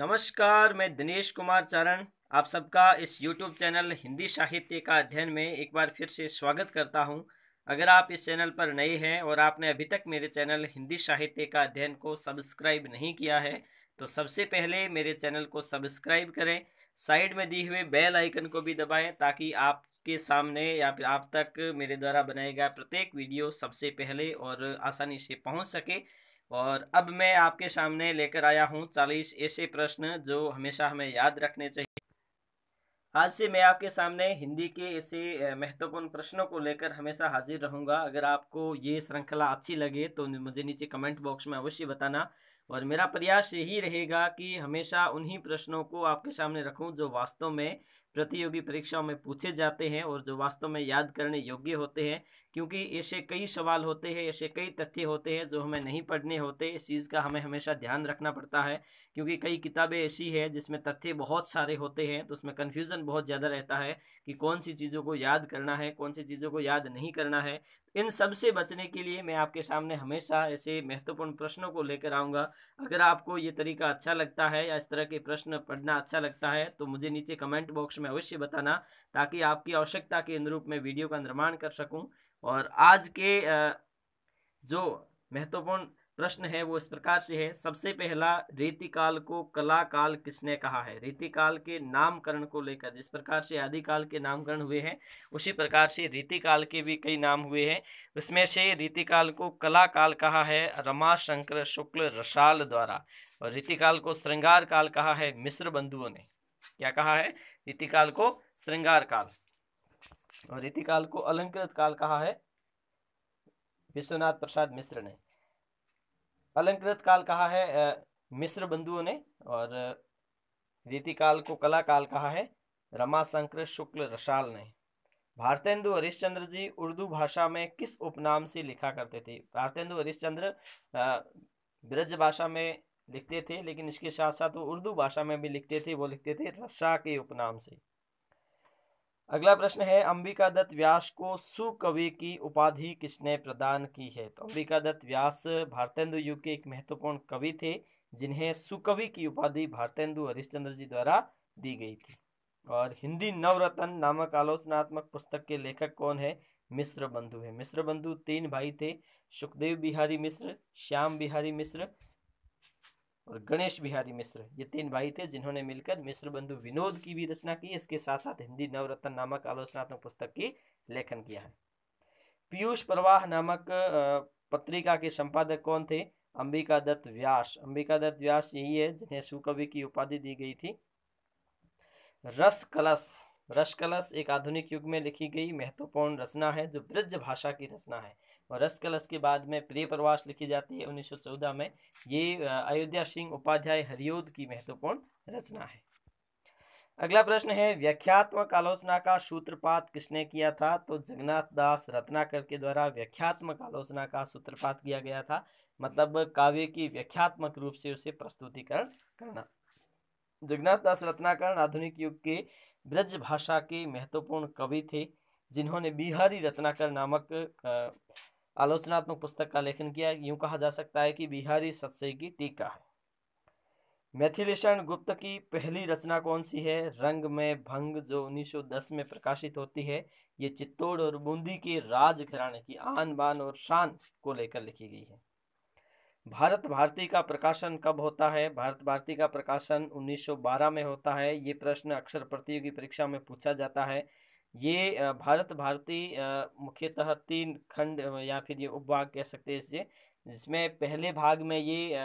नमस्कार मैं दिनेश कुमार चारण आप सबका इस यूट्यूब चैनल हिंदी साहित्य का अध्ययन में एक बार फिर से स्वागत करता हूं अगर आप इस चैनल पर नए हैं और आपने अभी तक मेरे चैनल हिंदी साहित्य का अध्ययन को सब्सक्राइब नहीं किया है तो सबसे पहले मेरे चैनल को सब्सक्राइब करें साइड में दिए हुए बेल आइकन को भी दबाएं ताकि आपके सामने या फिर आप तक मेरे द्वारा बनाए गए प्रत्येक वीडियो सबसे पहले और आसानी से पहुँच सके और अब मैं आपके सामने लेकर आया हूँ चालीस ऐसे प्रश्न जो हमेशा हमें याद रखने चाहिए आज से मैं आपके सामने हिंदी के ऐसे महत्वपूर्ण प्रश्नों को लेकर हमेशा हाजिर रहूँगा अगर आपको ये श्रृंखला अच्छी लगे तो मुझे नीचे कमेंट बॉक्स में अवश्य बताना और मेरा प्रयास यही रहेगा कि हमेशा उन्हीं प्रश्नों को आपके सामने रखूं जो वास्तव में प्रतियोगी परीक्षाओं में पूछे जाते हैं और जो वास्तव में याद करने योग्य होते हैं क्योंकि ऐसे कई सवाल होते हैं ऐसे कई तथ्य होते हैं जो हमें नहीं पढ़ने होते इस चीज़ का हमें हमेशा ध्यान रखना पड़ता है क्योंकि कई किताबें ऐसी है जिसमें तथ्य बहुत सारे होते हैं तो उसमें कन्फ्यूज़न बहुत ज़्यादा रहता है कि कौन सी चीज़ों को याद करना है कौन सी चीज़ों को याद नहीं करना है इन सब से बचने के लिए मैं आपके सामने हमेशा ऐसे महत्वपूर्ण प्रश्नों को लेकर आऊँगा अगर आपको ये तरीका अच्छा लगता है या इस तरह के प्रश्न पढ़ना अच्छा लगता है तो मुझे नीचे कमेंट बॉक्स में में अवश्य बताना ताकि आपकी आवश्यकता के अनुरूप में वीडियो का निर्माण कर सकूँ और आज के जो महत्वपूर्ण प्रश्न है वो इस प्रकार से है सबसे पहला रीतिकाल को कला काल किसने कहा है रीतिकाल के नामकरण को लेकर जिस प्रकार से आदिकाल के नामकरण हुए हैं उसी प्रकार से रीतिकाल के भी कई नाम हुए हैं उसमें से रीतिकाल को कला काल कहा है रमाशंकर शुक्ल रसाल द्वारा और रीतिकाल को श्रृंगार काल कहा है मिश्र बंधुओं ने क्या कहा है रीतिकाल को श्रृंगार काल और रीतिकाल को अलंकृत काल कहा है विश्वनाथ प्रसाद मिश्र ने अलंकृत काल कहा है मिश्र बंधुओं ने और रीतिकाल को कला काल कहा है रमाशंकर शुक्ल रसाल ने भारतेंदु हरिश्चंद्र जी उर्दू भाषा में किस उपनाम से लिखा करते थे भारतेंदु हरिश्चंद्र ब्रज भाषा में लिखते थे लेकिन इसके साथ साथ वो उर्दू भाषा में भी लिखते थे वो लिखते थे रसा के उपनाम से अगला प्रश्न है अंबिका दत्त व्यास को सुकवि की उपाधि किसने प्रदान की है तो अंबिका दत्त व्यास भारतेंदु युग के एक महत्वपूर्ण कवि थे जिन्हें सुकवि की उपाधि भारतेंदु हरिश्चंद्र जी द्वारा दी गई थी और हिंदी नवरत्न नामक आलोचनात्मक पुस्तक के लेखक कौन है मिश्र बंधु है मिश्र बंधु तीन भाई थे सुखदेव बिहारी मिश्र श्याम बिहारी मिश्र और गणेश बिहारी मिश्र ये तीन भाई थे जिन्होंने मिलकर मिश्र बंधु विनोद की भी रचना की इसके साथ साथ हिंदी नवरत्न नामक आलोचनात्मक पुस्तक की लेखन किया है पीयूष प्रवाह नामक पत्रिका के संपादक कौन थे अंबिका दत्त व्यास अंबिका दत्त व्यास यही है जिन्हें सुकवि की उपाधि दी गई थी रस कलश रस कलश एक आधुनिक युग में लिखी गई महत्वपूर्ण रचना है जो ब्रज भाषा की रचना है और रस कलस के बाद में प्रिय प्रवास लिखी जाती है 1914 में ये अयोध्या सिंह उपाध्याय हरियोद की महत्वपूर्ण रचना है अगला प्रश्न है व्याख्यात्मक आलोचना का सूत्रपात किसने किया था तो जगन्नाथ दास रत्नाकर के द्वारा व्याख्यात्मक आलोचना का सूत्रपात किया गया था मतलब काव्य की व्याख्यात्मक रूप से उसे प्रस्तुतिकरण करना जगन्नाथ दास रत्नाकर आधुनिक युग के ब्रज भाषा के महत्वपूर्ण कवि थे जिन्होंने बिहारी रत्नाकर नामक आलोचनात्मक पुस्तक का लेखन किया यूं कहा जा सकता है कि बिहारी सतसई की टीका है मैथिलेशन गुप्त की पहली रचना कौन सी है रंग में भंग जो 1910 में प्रकाशित होती है ये चित्तौड़ और बूंदी के राज घराने की आन बान और शान को लेकर लिखी गई है भारत भारती का प्रकाशन कब होता है भारत भारती का प्रकाशन 1912 में होता है ये प्रश्न अक्सर प्रतियोगी परीक्षा में पूछा जाता है ये भारत भारती मुख्यतः तीन खंड या फिर ये उपभाग कह सकते हैं इसे जिसमें पहले भाग में ये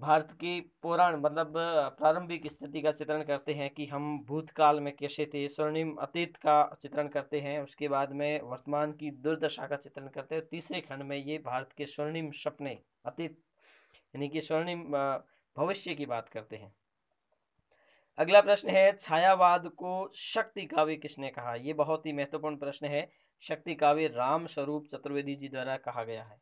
भारत की पुराण मतलब प्रारंभिक स्थिति का चित्रण करते हैं कि हम भूतकाल में कैसे थे स्वर्णिम अतीत का चित्रण करते हैं उसके बाद में वर्तमान की दुर्दशा का चित्रण करते हैं तीसरे खंड में ये भारत के स्वर्णिम सपने अतीत यानी कि स्वर्णिम भविष्य की बात करते हैं अगला प्रश्न है छायावाद को शक्ति काव्य किसने कहा यह बहुत ही महत्वपूर्ण प्रश्न है शक्ति काव्य राम स्वरूप चतुर्वेदी जी द्वारा कहा गया है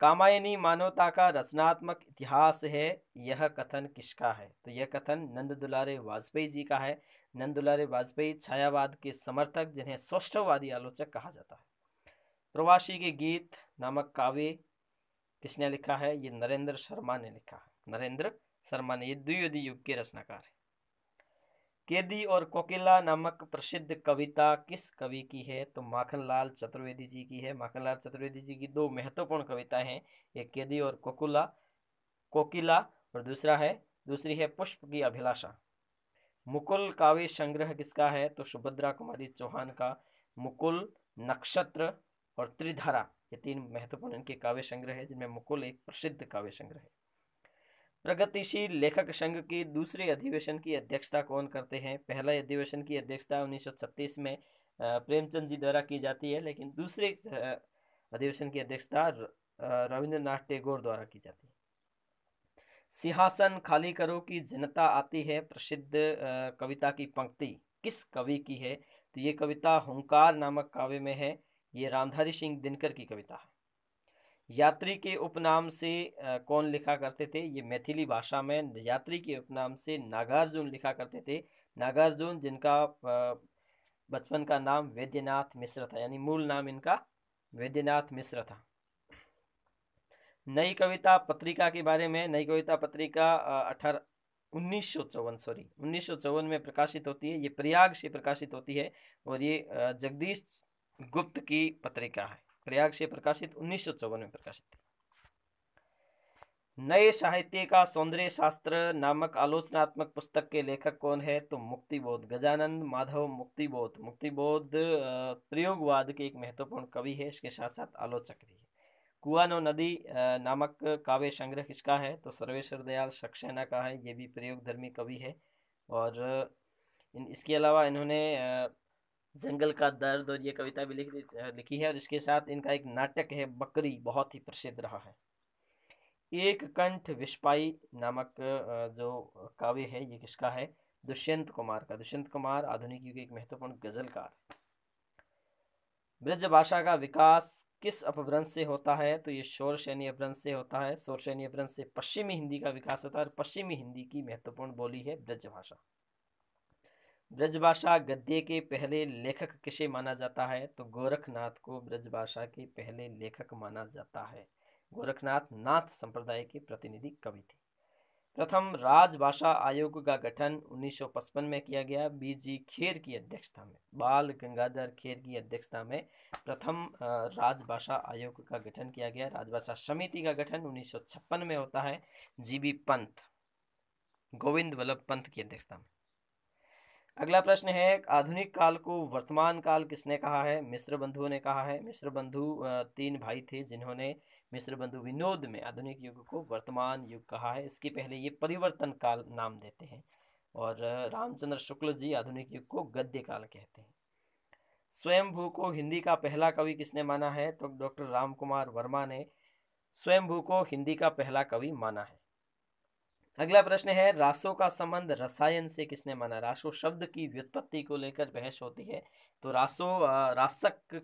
कामायनी मानवता का रचनात्मक इतिहास है यह कथन किसका है तो यह कथन नंद दुलारे वाजपेयी जी का है नंद दुलारे वाजपेयी छायावाद के समर्थक जिन्हें सौष्ठवादी आलोचक कहा जाता है प्रवासी के गीत नामक काव्य किसने लिखा है ये नरेंद्र शर्मा ने लिखा है नरेंद्र शर्मा ने ये द्विवेदी युग के रचनाकार हैं केदी और कोकिला नामक प्रसिद्ध कविता किस कवि की है तो माखनलाल चतुर्वेदी जी की है माखनलाल चतुर्वेदी जी की दो महत्वपूर्ण कविताएं हैं एक केदी और कोकुला कोकिला और दूसरा है दूसरी है पुष्प की अभिलाषा मुकुल काव्य संग्रह किसका है तो सुभद्रा कुमारी चौहान का मुकुल नक्षत्र और त्रिधारा ये तीन महत्वपूर्ण इनके काव्य संग्रह है जिनमें मुकुल एक प्रसिद्ध काव्य संग्रह है प्रगतिशील लेखक संघ के दूसरे अधिवेशन की अध्यक्षता कौन करते हैं पहला अधिवेशन की अध्यक्षता उन्नीस में प्रेमचंद जी द्वारा की जाती है लेकिन दूसरे अधिवेशन की अध्यक्षता रविंद्रनाथ टैगोर द्वारा की जाती है सिंहासन खाली करो की जनता आती है प्रसिद्ध कविता की पंक्ति किस कवि की है तो ये कविता हुंकार नामक काव्य में है ये रामधारी सिंह दिनकर की कविता है यात्री के उपनाम से कौन लिखा करते थे ये मैथिली भाषा में यात्री के उपनाम से नागार्जुन लिखा करते थे नागार्जुन जिनका बचपन का नाम वैद्यनाथ मिश्र था यानी मूल नाम इनका वैद्यनाथ मिश्र था नई कविता पत्रिका के बारे में नई कविता पत्रिका अठारह उन्नीस सौ चौवन सॉरी उन्नीस सौ चौवन में प्रकाशित होती है ये प्रयाग से प्रकाशित होती है और ये जगदीश गुप्त की पत्रिका है प्रयाग से प्रकाशित उन्नीस में प्रकाशित नए साहित्य का सौंदर्य शास्त्र नामक आलोचनात्मक पुस्तक के लेखक कौन है तो मुक्तिबोध गजानंद माधव मुक्तिबोध मुक्तिबोध प्रयोगवाद के एक महत्वपूर्ण कवि है इसके साथ साथ आलोचक भी है कुआनो नदी नामक काव्य संग्रह किसका है तो सर्वेश्वर दयाल सक्सेना का है ये भी प्रयोग धर्मी कवि है और इन इसके अलावा इन्होंने जंगल का दर्द और ये कविता भी लिख लिखी है और इसके साथ इनका एक नाटक है बकरी बहुत ही प्रसिद्ध रहा है एक कंठ विस्पाई नामक जो काव्य है ये किसका है दुष्यंत कुमार का दुष्यंत कुमार आधुनिक युग के एक महत्वपूर्ण गजलकार ब्रज भाषा का विकास किस अपभ्रंश से होता है तो ये शोर शैनी अपभ्रंश से होता है शोर शैनी अपभ्रंश से पश्चिमी हिंदी का विकास होता है और पश्चिमी हिंदी की महत्वपूर्ण बोली है ब्रज भाषा ब्रजभाषा गद्य के पहले लेखक किसे माना जाता है तो गोरखनाथ को ब्रजभाषा के पहले लेखक माना जाता है गोरखनाथ नाथ संप्रदाय के प्रतिनिधि कवि थे प्रथम राजभाषा आयोग का गठन 1955 में किया गया बीजी खेर की अध्यक्षता में बाल गंगाधर खेर की अध्यक्षता में प्रथम राजभाषा आयोग का गठन किया गया राजभाषा समिति का गठन उन्नीस में होता है जीबी पंत गोविंद वल्लभ पंत की अध्यक्षता में अगला प्रश्न है आधुनिक काल को वर्तमान काल किसने कहा है मिश्र बंधुओं ने कहा है मिश्र बंधु तीन भाई थे जिन्होंने मिश्र बंधु विनोद में आधुनिक युग को वर्तमान युग कहा है इसके पहले ये परिवर्तन काल नाम देते हैं और रामचंद्र शुक्ल जी आधुनिक युग को गद्य काल कहते हैं स्वयंभू को हिंदी का पहला कवि किसने माना है तो डॉक्टर राम कुमार वर्मा ने स्वयंभू को हिंदी का पहला कवि माना है अगला प्रश्न है रासो का संबंध रसायन से किसने माना रासो शब्द की व्युत्पत्ति को लेकर बहस होती है तो रासो रासक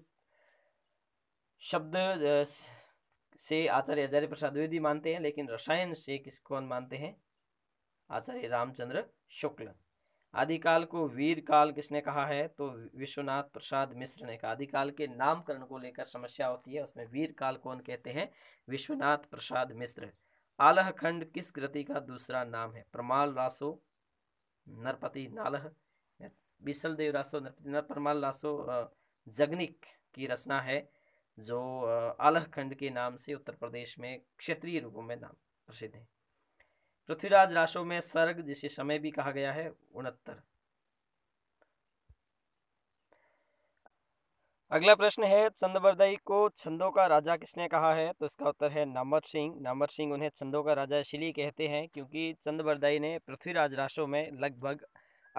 शब्द से आचार्य आचार्य प्रसाद द्विवेदी मानते हैं लेकिन रसायन से किस कौन मानते हैं आचार्य रामचंद्र शुक्ल आदिकाल को वीर काल किसने कहा है तो विश्वनाथ प्रसाद मिश्र ने कहा आदिकाल के नामकरण को लेकर समस्या होती है उसमें वीर काल कौन कहते हैं विश्वनाथ प्रसाद मिश्र आलह खंड किस कृति का दूसरा नाम है प्रमाल रासो नरपति नालह विशल देव रासो नरपति नर प्रमाल रासो जगनिक की रचना है जो आलह खंड के नाम से उत्तर प्रदेश में क्षेत्रीय रूपों में नाम प्रसिद्ध है पृथ्वीराज रासो में सर्ग जिसे समय भी कहा गया है उनहत्तर अगला प्रश्न है चंदबरदई को छंदों का राजा किसने कहा है तो इसका उत्तर है नामर सिंह नामर सिंह उन्हें छंदों का राजा इसलिए कहते हैं क्योंकि चंदबरदई ने पृथ्वीराज राष्ट्रों में लगभग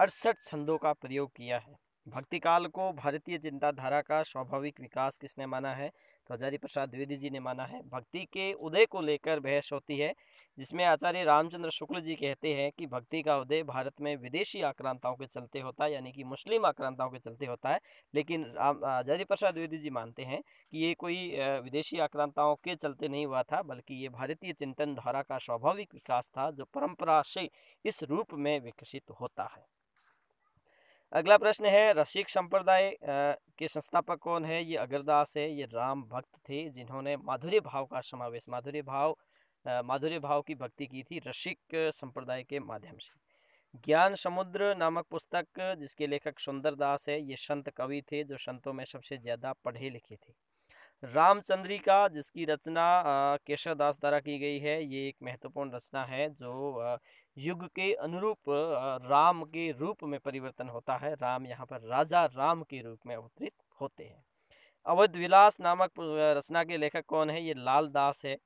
अड़सठ छंदों का प्रयोग किया है भक्तिकाल को भारतीय चिंताधारा का स्वाभाविक विकास किसने माना है तो हजारी प्रसाद द्विवेदी जी ने माना है भक्ति के उदय को लेकर बहस होती है जिसमें आचार्य रामचंद्र शुक्ल जी कहते हैं कि भक्ति का उदय भारत में विदेशी आक्रांताओं के चलते होता है यानी कि मुस्लिम आक्रांताओं के चलते होता है लेकिन आचार्य प्रसाद द्विवेदी जी मानते हैं कि ये कोई विदेशी आक्रांताओं के चलते नहीं हुआ था बल्कि ये भारतीय चिंतन धारा का स्वाभाविक विकास था जो परंपरा से इस रूप में विकसित होता है अगला प्रश्न है रसिक संप्रदाय के संस्थापक कौन है ये अगरदास है ये राम भक्त थे जिन्होंने माधुर्य भाव का समावेश माधुर्य भाव माधुर्य भाव की भक्ति की थी रसिक संप्रदाय के माध्यम से ज्ञान समुद्र नामक पुस्तक जिसके लेखक सुंदर दास है ये संत कवि थे जो संतों में सबसे ज़्यादा पढ़े लिखे थे रामचंद्रिका जिसकी रचना केशवदास द्वारा की गई है ये एक महत्वपूर्ण रचना है जो युग के अनुरूप राम के रूप में परिवर्तन होता है राम यहाँ पर राजा राम के रूप में अवतरित होते हैं अवध विलास नामक रचना के लेखक कौन है ये लाल दास है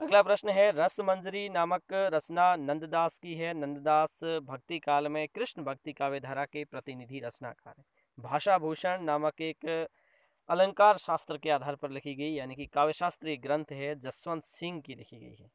अगला प्रश्न है रस मंजरी नामक रचना नंददास की है नंददास भक्ति काल में कृष्ण भक्ति काव्य धारा के प्रतिनिधि रचनाकार है भाषा भूषण नामक एक अलंकार शास्त्र के आधार पर लिखी गई यानी कि काव्यशास्त्री ग्रंथ है जसवंत सिंह की लिखी गई है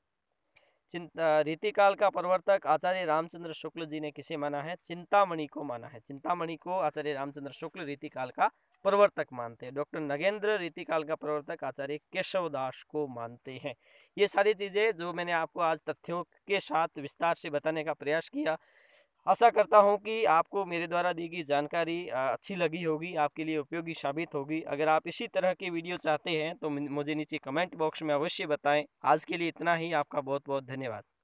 चिंता रीतिकाल का प्रवर्तक आचार्य रामचंद्र शुक्ल जी ने किसे माना है चिंतामणि को माना है चिंतामणि को आचार्य रामचंद्र शुक्ल रीतिकाल का प्रवर्तक मानते हैं डॉक्टर नगेंद्र रीतिकाल का प्रवर्तक आचार्य केशवदास को मानते हैं ये सारी चीज़ें जो मैंने आपको आज तथ्यों के साथ विस्तार से बताने का प्रयास किया आशा करता हूँ कि आपको मेरे द्वारा दी गई जानकारी अच्छी लगी होगी आपके लिए उपयोगी साबित होगी अगर आप इसी तरह की वीडियो चाहते हैं तो मुझे नीचे कमेंट बॉक्स में अवश्य बताएं आज के लिए इतना ही आपका बहुत बहुत धन्यवाद